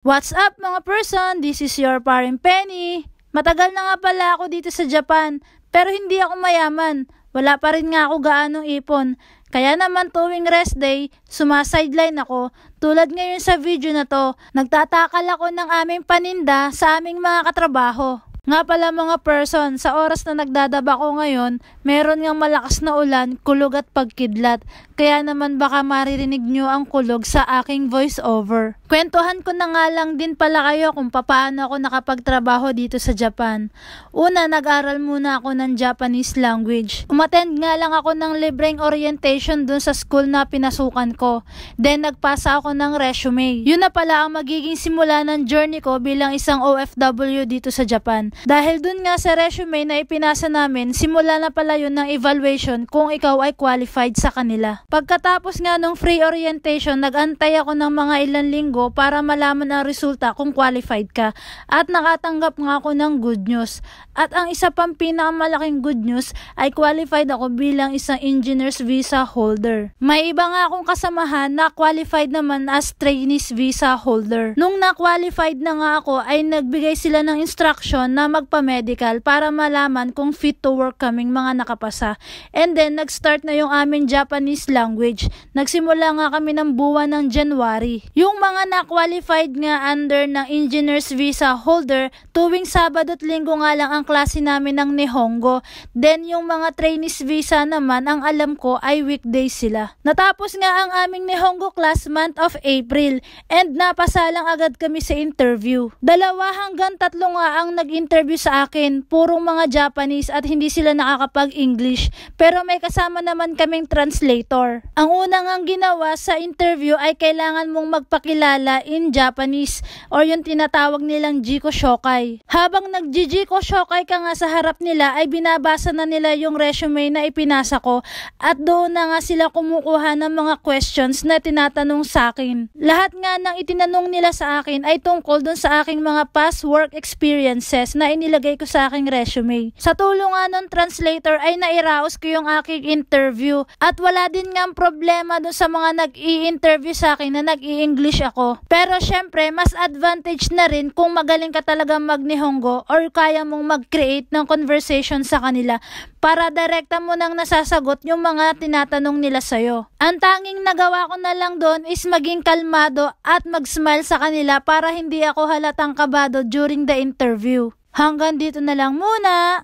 What's up mga person? This is your parang Penny. Matagal na nga pala ako dito sa Japan, pero hindi ako mayaman. Wala pa rin nga ako gaanong ipon. Kaya naman tuwing rest day, sumasideline ako. Tulad ngayon sa video na to, nagtatakal ako ng aming paninda sa aming mga katrabaho. Nga pala mga person, sa oras na nagdadaba ko ngayon, meron ngang malakas na ulan, kulog at pagkidlat. Kaya naman baka maririnig nyo ang kulog sa aking voiceover. Kwentuhan ko na nga lang din pala kayo kung paano ako nakapagtrabaho dito sa Japan. Una, nag-aral muna ako ng Japanese language. Umattend nga lang ako ng libreng orientation dun sa school na pinasukan ko. Then, nagpasa ako ng resume. Yun na pala ang magiging simula ng journey ko bilang isang OFW dito sa Japan. Dahil dun nga sa resume na ipinasa namin, simula na pala yun ng evaluation kung ikaw ay qualified sa kanila. Pagkatapos nga nung free orientation, nag-antay ako ng mga ilan linggo linggo para malaman ang resulta kung qualified ka. At nakatanggap nga ako ng good news. At ang isa pang pinakamalaking good news ay qualified ako bilang isang engineer's visa holder. May iba nga akong kasamahan na qualified naman as trainee's visa holder. Nung na-qualified na nga ako ay nagbigay sila ng instruction na magpa-medical para malaman kung fit to work kaming mga nakapasa. And then nag-start na yung aming Japanese language. Nagsimula nga kami ng buwan ng January. Yung mga na-qualified nga under ng engineer's visa holder, tuwing Sabado at Linggo nga lang ang klase namin ng Nihongo. Then yung mga trainees visa naman, ang alam ko ay weekday sila. Natapos nga ang aming Nihongo class month of April and napasalang agad kami sa interview. Dalawa hanggang tatlo nga ang nag-interview sa akin, purong mga Japanese at hindi sila nakakapag-English. Pero may kasama naman kaming translator. Ang unang ang ginawa sa interview ay kailangan mong magpakilala Hapala in Japanese or yung tinatawag nilang Jiko Shokai. Habang nag-Jiko Shokai ka nga sa harap nila ay binabasa na nila yung resume na ipinasa ko at doon na nga sila kumukuha ng mga questions na tinatanong sa akin. Lahat nga ng itinanong nila sa akin ay tungkol doon sa aking mga past work experiences na inilagay ko sa aking resume. Sa tulong nga ng translator ay nairaos ko yung aking interview at wala din nga problema doon sa mga nag-i-interview sa akin na nag-i-English ako. Pero syempre, mas advantage na rin kung magaling ka talaga magnihongo or kaya mong mag-create ng conversation sa kanila para direkta mo nang nasasagot yung mga tinatanong nila sa'yo. Ang tanging nagawa ko na lang doon is maging kalmado at mag-smile sa kanila para hindi ako halatang kabado during the interview. Hanggang dito na lang muna!